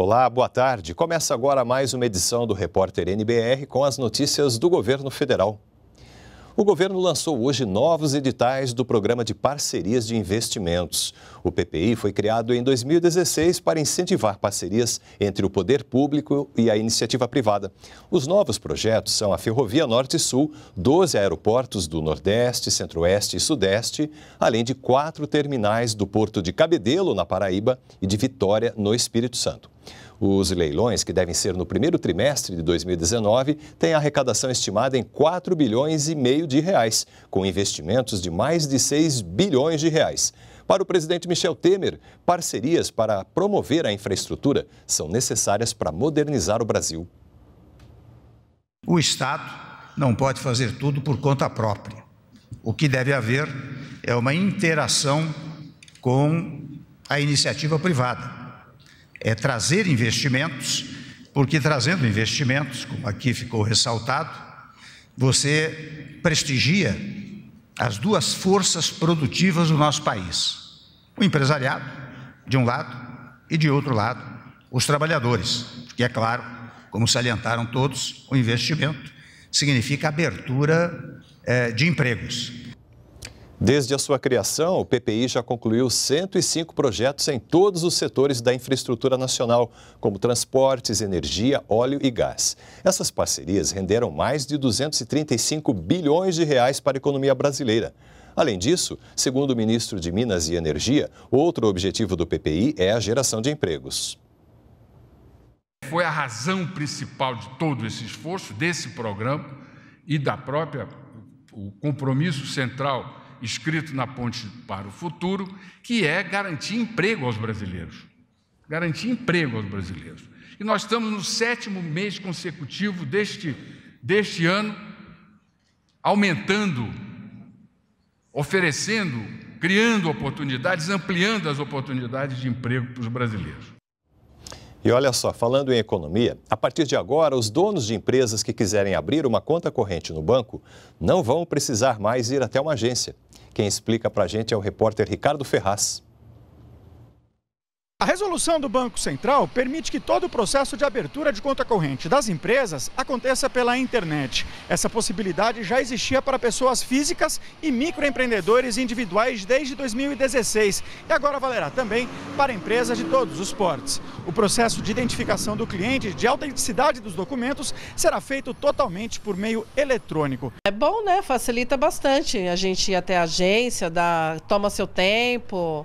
Olá, boa tarde. Começa agora mais uma edição do Repórter NBR com as notícias do governo federal. O governo lançou hoje novos editais do Programa de Parcerias de Investimentos. O PPI foi criado em 2016 para incentivar parcerias entre o poder público e a iniciativa privada. Os novos projetos são a Ferrovia Norte-Sul, 12 aeroportos do Nordeste, Centro-Oeste e Sudeste, além de quatro terminais do Porto de Cabedelo, na Paraíba, e de Vitória, no Espírito Santo. Os leilões, que devem ser no primeiro trimestre de 2019, têm arrecadação estimada em 4 bilhões e meio de reais, com investimentos de mais de 6 bilhões de reais. Para o presidente Michel Temer, parcerias para promover a infraestrutura são necessárias para modernizar o Brasil. O Estado não pode fazer tudo por conta própria. O que deve haver é uma interação com a iniciativa privada é trazer investimentos, porque trazendo investimentos, como aqui ficou ressaltado, você prestigia as duas forças produtivas do nosso país: o empresariado, de um lado, e de outro lado, os trabalhadores, que é claro, como salientaram todos, o investimento significa abertura eh, de empregos. Desde a sua criação, o PPI já concluiu 105 projetos em todos os setores da infraestrutura nacional, como transportes, energia, óleo e gás. Essas parcerias renderam mais de 235 bilhões de reais para a economia brasileira. Além disso, segundo o ministro de Minas e Energia, outro objetivo do PPI é a geração de empregos. Foi a razão principal de todo esse esforço, desse programa e da própria o compromisso central escrito na Ponte para o Futuro, que é garantir emprego aos brasileiros. Garantir emprego aos brasileiros. E nós estamos no sétimo mês consecutivo deste, deste ano, aumentando, oferecendo, criando oportunidades, ampliando as oportunidades de emprego para os brasileiros. E olha só, falando em economia, a partir de agora, os donos de empresas que quiserem abrir uma conta corrente no banco não vão precisar mais ir até uma agência. Quem explica para a gente é o repórter Ricardo Ferraz. A resolução do Banco Central permite que todo o processo de abertura de conta corrente das empresas aconteça pela internet. Essa possibilidade já existia para pessoas físicas e microempreendedores individuais desde 2016 e agora valerá também para empresas de todos os portes. O processo de identificação do cliente, de autenticidade dos documentos, será feito totalmente por meio eletrônico. É bom, né? Facilita bastante a gente ir até a agência, dá... toma seu tempo.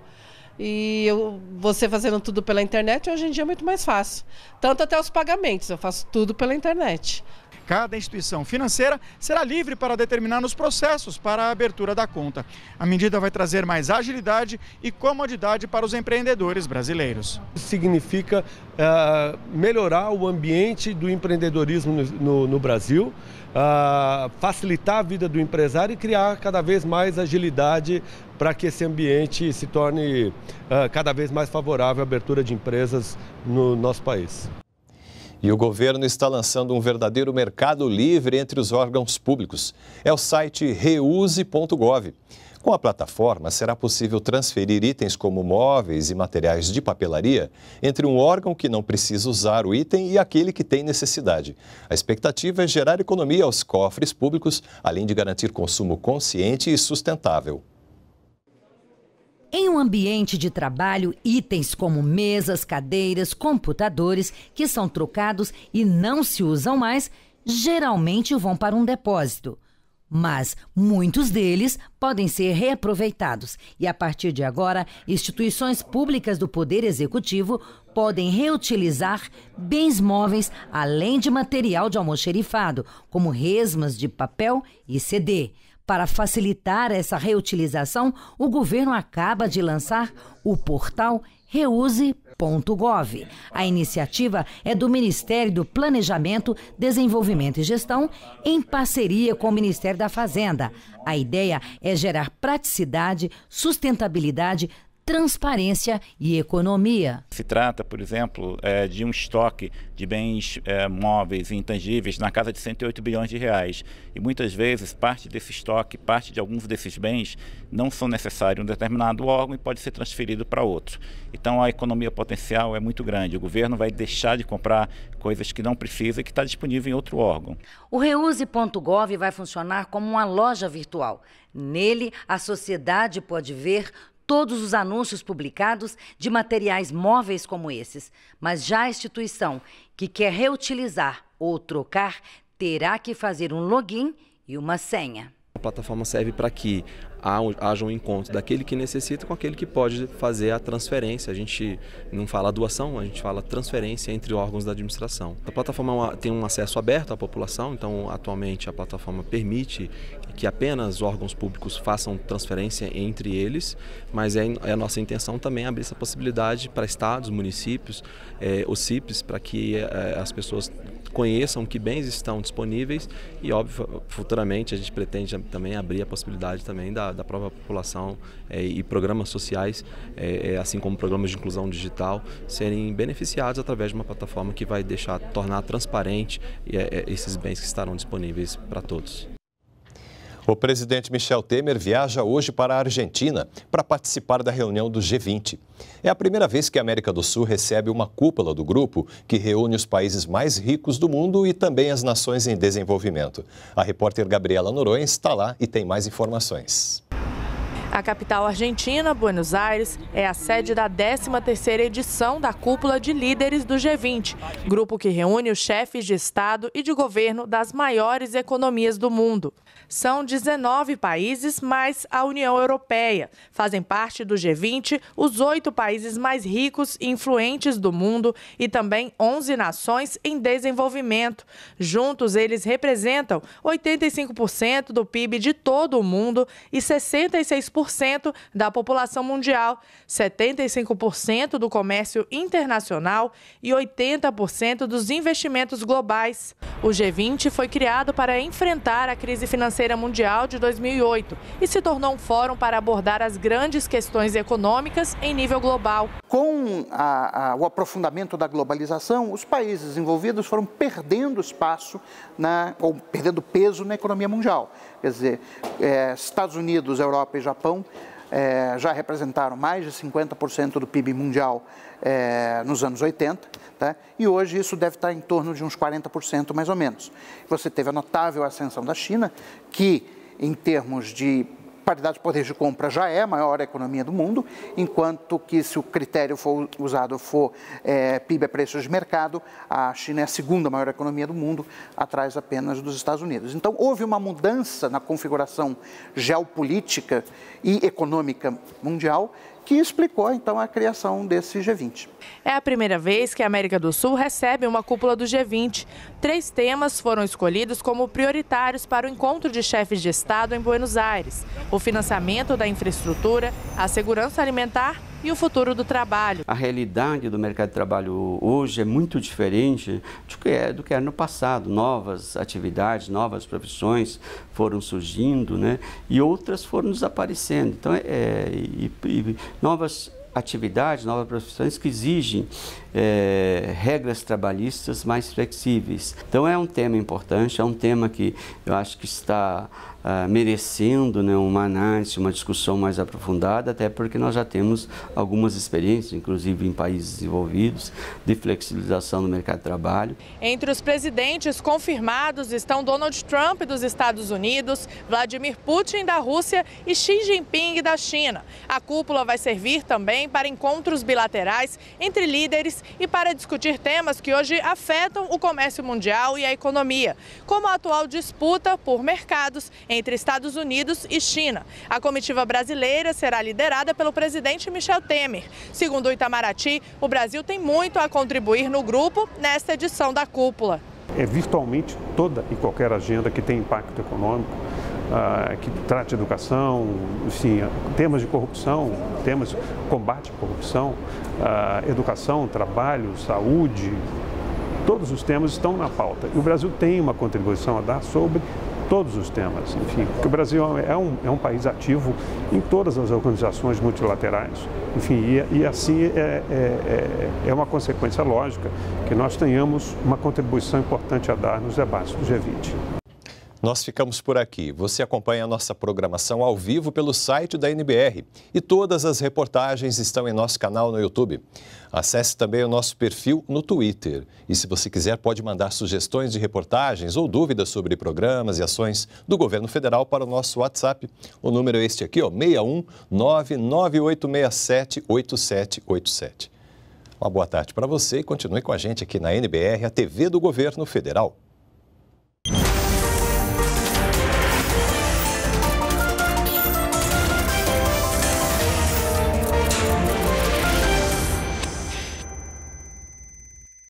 E eu, você fazendo tudo pela internet, hoje em dia é muito mais fácil. Tanto até os pagamentos, eu faço tudo pela internet. Cada instituição financeira será livre para determinar os processos para a abertura da conta. A medida vai trazer mais agilidade e comodidade para os empreendedores brasileiros. Significa uh, melhorar o ambiente do empreendedorismo no, no, Brasil, uh, facilitar a vida do empresário e criar cada vez mais agilidade para que esse ambiente se torne uh, cada vez mais favorável à abertura de empresas no nosso país. E o governo está lançando um verdadeiro mercado livre entre os órgãos públicos. É o site reuse.gov. Com a plataforma, será possível transferir itens como móveis e materiais de papelaria entre um órgão que não precisa usar o item e aquele que tem necessidade. A expectativa é gerar economia aos cofres públicos, além de garantir consumo consciente e sustentável. Em um ambiente de trabalho, itens como mesas, cadeiras, computadores que são trocados e não se usam mais, geralmente vão para um depósito. Mas muitos deles podem ser reaproveitados e, a partir de agora, instituições públicas do Poder Executivo podem reutilizar bens móveis além de material de almoxerifado, como resmas de papel e CD. Para facilitar essa reutilização, o governo acaba de lançar o portal reuse.gov. A iniciativa é do Ministério do Planejamento, Desenvolvimento e Gestão, em parceria com o Ministério da Fazenda. A ideia é gerar praticidade, sustentabilidade, transparência e economia. Se trata, por exemplo, é, de um estoque de bens é, móveis e intangíveis na casa de 108 bilhões de reais. E muitas vezes parte desse estoque, parte de alguns desses bens, não são necessários em um determinado órgão e pode ser transferido para outro. Então a economia potencial é muito grande. O governo vai deixar de comprar coisas que não precisa e que está disponível em outro órgão. O reuse.gov vai funcionar como uma loja virtual. Nele, a sociedade pode ver todos os anúncios publicados de materiais móveis como esses, mas já a instituição que quer reutilizar ou trocar terá que fazer um login e uma senha plataforma serve para que haja um encontro daquele que necessita com aquele que pode fazer a transferência. A gente não fala doação, a gente fala transferência entre órgãos da administração. A plataforma é tem um acesso aberto à população, então atualmente a plataforma permite que apenas órgãos públicos façam transferência entre eles, mas é, é a nossa intenção também abrir essa possibilidade para estados, municípios, é, eh, para que eh, as pessoas conheçam que bens estão disponíveis e, óbvio, futuramente a gente pretende também abrir a possibilidade também da, da própria população é, e programas sociais, é, é assim como programas de inclusão digital, serem beneficiados através de uma plataforma que vai deixar, tornar transparente é, é, esses bens que estarão disponíveis para todos. O presidente Michel Temer viaja hoje para a Argentina para participar da reunião do G20. É a primeira vez que a América do Sul recebe uma cúpula do grupo que reúne os países mais ricos do mundo e também as nações em desenvolvimento. A repórter Gabriela Noronha está lá e tem mais informações. A capital argentina, Buenos Aires, é a sede da 13ª edição da Cúpula de Líderes do G20, grupo que reúne os chefes de Estado e de governo das maiores economias do mundo. São 19 países mais a União Europeia. Fazem parte do G20 os oito países mais ricos e influentes do mundo e também 11 nações em desenvolvimento. Juntos, eles representam 85% do PIB de todo o mundo e 66% da população mundial, 75% do comércio internacional e 80% dos investimentos globais. O G20 foi criado para enfrentar a crise financeira mundial de 2008 e se tornou um fórum para abordar as grandes questões econômicas em nível global. Com a, a, o aprofundamento da globalização, os países envolvidos foram perdendo espaço na, ou perdendo peso na economia mundial. Quer dizer, é, Estados Unidos, Europa e Japão Japão então, é, já representaram mais de 50% do PIB mundial é, nos anos 80, tá? e hoje isso deve estar em torno de uns 40% mais ou menos. Você teve a notável ascensão da China, que em termos de paridade de poder de compra já é a maior economia do mundo, enquanto que se o critério for usado for é, PIB a é preços de mercado, a China é a segunda maior economia do mundo, atrás apenas dos Estados Unidos. Então houve uma mudança na configuração geopolítica e econômica mundial que explicou então a criação desse G20. É a primeira vez que a América do Sul recebe uma cúpula do G20. Três temas foram escolhidos como prioritários para o encontro de chefes de Estado em Buenos Aires: o financiamento da infraestrutura, a segurança alimentar e o futuro do trabalho. A realidade do mercado de trabalho hoje é muito diferente do que era, é, do que era no passado. Novas atividades, novas profissões foram surgindo né? e outras foram desaparecendo. Então, é, e, e novas atividades, novas profissões que exigem é, regras trabalhistas mais flexíveis. Então é um tema importante, é um tema que eu acho que está ah, merecendo né, uma análise, uma discussão mais aprofundada, até porque nós já temos algumas experiências, inclusive em países desenvolvidos, de flexibilização do mercado de trabalho. Entre os presidentes confirmados estão Donald Trump dos Estados Unidos, Vladimir Putin da Rússia e Xi Jinping da China. A cúpula vai servir também para encontros bilaterais entre líderes e para discutir temas que hoje afetam o comércio mundial e a economia, como a atual disputa por mercados entre Estados Unidos e China. A comitiva brasileira será liderada pelo presidente Michel Temer. Segundo o Itamaraty, o Brasil tem muito a contribuir no grupo nesta edição da cúpula. É virtualmente toda e qualquer agenda que tem impacto econômico, ah, que trate educação, enfim, temas de corrupção, temas de combate à corrupção, ah, educação, trabalho, saúde, todos os temas estão na pauta. E o Brasil tem uma contribuição a dar sobre todos os temas, enfim, porque o Brasil é, é um, é um país ativo em todas as organizações multilaterais, enfim, e, e assim é, é, é, é uma consequência lógica que nós tenhamos uma contribuição importante a dar nos debates do G20. Nós ficamos por aqui. Você acompanha a nossa programação ao vivo pelo site da NBR e todas as reportagens estão em nosso canal no YouTube. Acesse também o nosso perfil no Twitter. E se você quiser, pode mandar sugestões de reportagens ou dúvidas sobre programas e ações do governo federal para o nosso WhatsApp. O número é este aqui, ó, 61 8787. Uma boa tarde para você e continue com a gente aqui na NBR, a TV do Governo Federal.